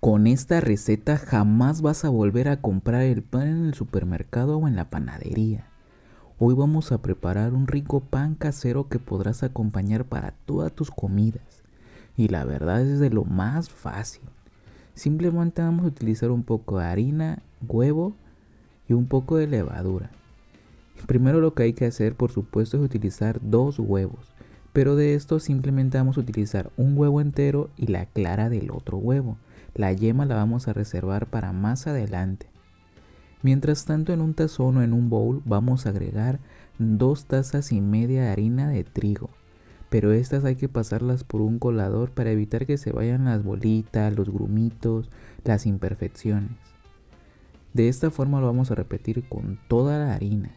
Con esta receta jamás vas a volver a comprar el pan en el supermercado o en la panadería. Hoy vamos a preparar un rico pan casero que podrás acompañar para todas tus comidas. Y la verdad es de lo más fácil. Simplemente vamos a utilizar un poco de harina, huevo y un poco de levadura. Primero lo que hay que hacer por supuesto es utilizar dos huevos. Pero de esto simplemente vamos a utilizar un huevo entero y la clara del otro huevo la yema la vamos a reservar para más adelante. Mientras tanto en un tazón o en un bowl vamos a agregar dos tazas y media de harina de trigo. Pero estas hay que pasarlas por un colador para evitar que se vayan las bolitas, los grumitos, las imperfecciones. De esta forma lo vamos a repetir con toda la harina.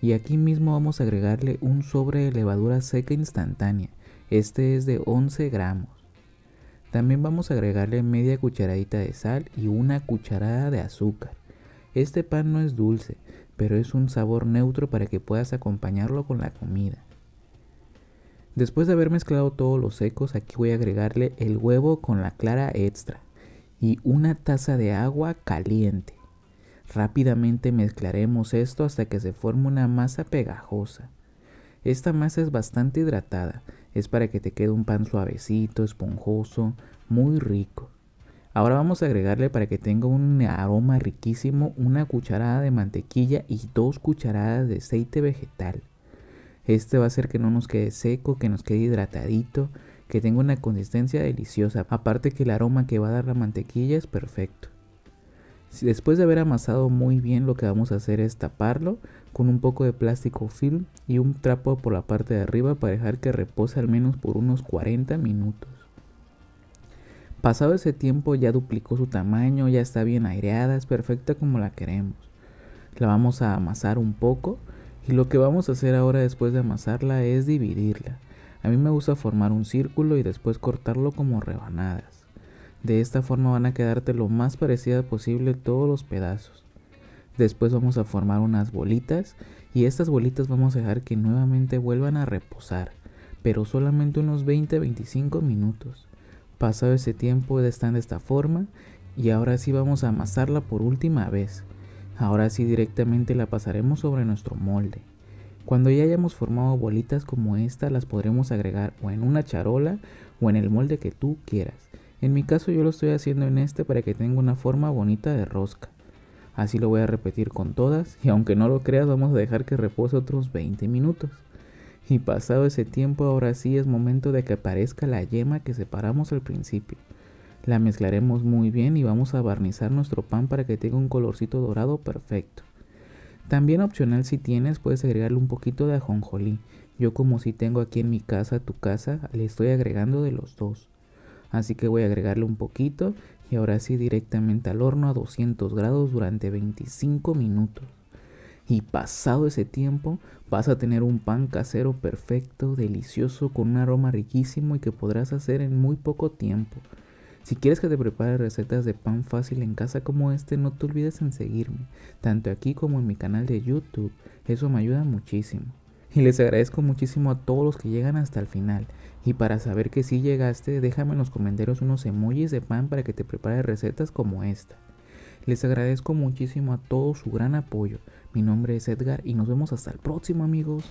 Y aquí mismo vamos a agregarle un sobre de levadura seca instantánea. Este es de 11 gramos. También vamos a agregarle media cucharadita de sal y una cucharada de azúcar. Este pan no es dulce, pero es un sabor neutro para que puedas acompañarlo con la comida. Después de haber mezclado todos los secos, aquí voy a agregarle el huevo con la clara extra y una taza de agua caliente. Rápidamente mezclaremos esto hasta que se forme una masa pegajosa. Esta masa es bastante hidratada, es para que te quede un pan suavecito, esponjoso, muy rico. Ahora vamos a agregarle para que tenga un aroma riquísimo una cucharada de mantequilla y dos cucharadas de aceite vegetal. Este va a hacer que no nos quede seco, que nos quede hidratadito, que tenga una consistencia deliciosa. Aparte que el aroma que va a dar la mantequilla es perfecto. Después de haber amasado muy bien lo que vamos a hacer es taparlo con un poco de plástico film y un trapo por la parte de arriba para dejar que repose al menos por unos 40 minutos. Pasado ese tiempo ya duplicó su tamaño, ya está bien aireada, es perfecta como la queremos. La vamos a amasar un poco y lo que vamos a hacer ahora después de amasarla es dividirla. A mí me gusta formar un círculo y después cortarlo como rebanadas. De esta forma van a quedarte lo más parecida posible todos los pedazos. Después vamos a formar unas bolitas y estas bolitas vamos a dejar que nuevamente vuelvan a reposar, pero solamente unos 20-25 minutos. Pasado ese tiempo están de esta forma y ahora sí vamos a amasarla por última vez. Ahora sí directamente la pasaremos sobre nuestro molde. Cuando ya hayamos formado bolitas como esta las podremos agregar o en una charola o en el molde que tú quieras. En mi caso yo lo estoy haciendo en este para que tenga una forma bonita de rosca. Así lo voy a repetir con todas y aunque no lo creas vamos a dejar que repose otros 20 minutos. Y pasado ese tiempo ahora sí es momento de que aparezca la yema que separamos al principio. La mezclaremos muy bien y vamos a barnizar nuestro pan para que tenga un colorcito dorado perfecto. También opcional si tienes puedes agregarle un poquito de ajonjolí. Yo como si tengo aquí en mi casa, tu casa, le estoy agregando de los dos. Así que voy a agregarle un poquito y ahora sí directamente al horno a 200 grados durante 25 minutos. Y pasado ese tiempo vas a tener un pan casero perfecto, delicioso, con un aroma riquísimo y que podrás hacer en muy poco tiempo. Si quieres que te prepare recetas de pan fácil en casa como este, no te olvides en seguirme, tanto aquí como en mi canal de YouTube. Eso me ayuda muchísimo y les agradezco muchísimo a todos los que llegan hasta el final. Y para saber que sí llegaste, déjame en los comentarios unos emojis de pan para que te prepare recetas como esta. Les agradezco muchísimo a todos su gran apoyo. Mi nombre es Edgar y nos vemos hasta el próximo amigos.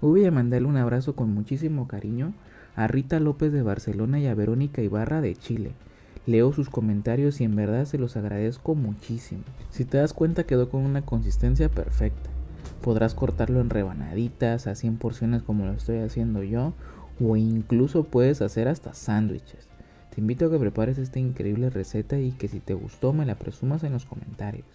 Hoy voy a mandarle un abrazo con muchísimo cariño a Rita López de Barcelona y a Verónica Ibarra de Chile. Leo sus comentarios y en verdad se los agradezco muchísimo. Si te das cuenta quedó con una consistencia perfecta. Podrás cortarlo en rebanaditas, así en porciones como lo estoy haciendo yo, o incluso puedes hacer hasta sándwiches. Te invito a que prepares esta increíble receta y que si te gustó me la presumas en los comentarios.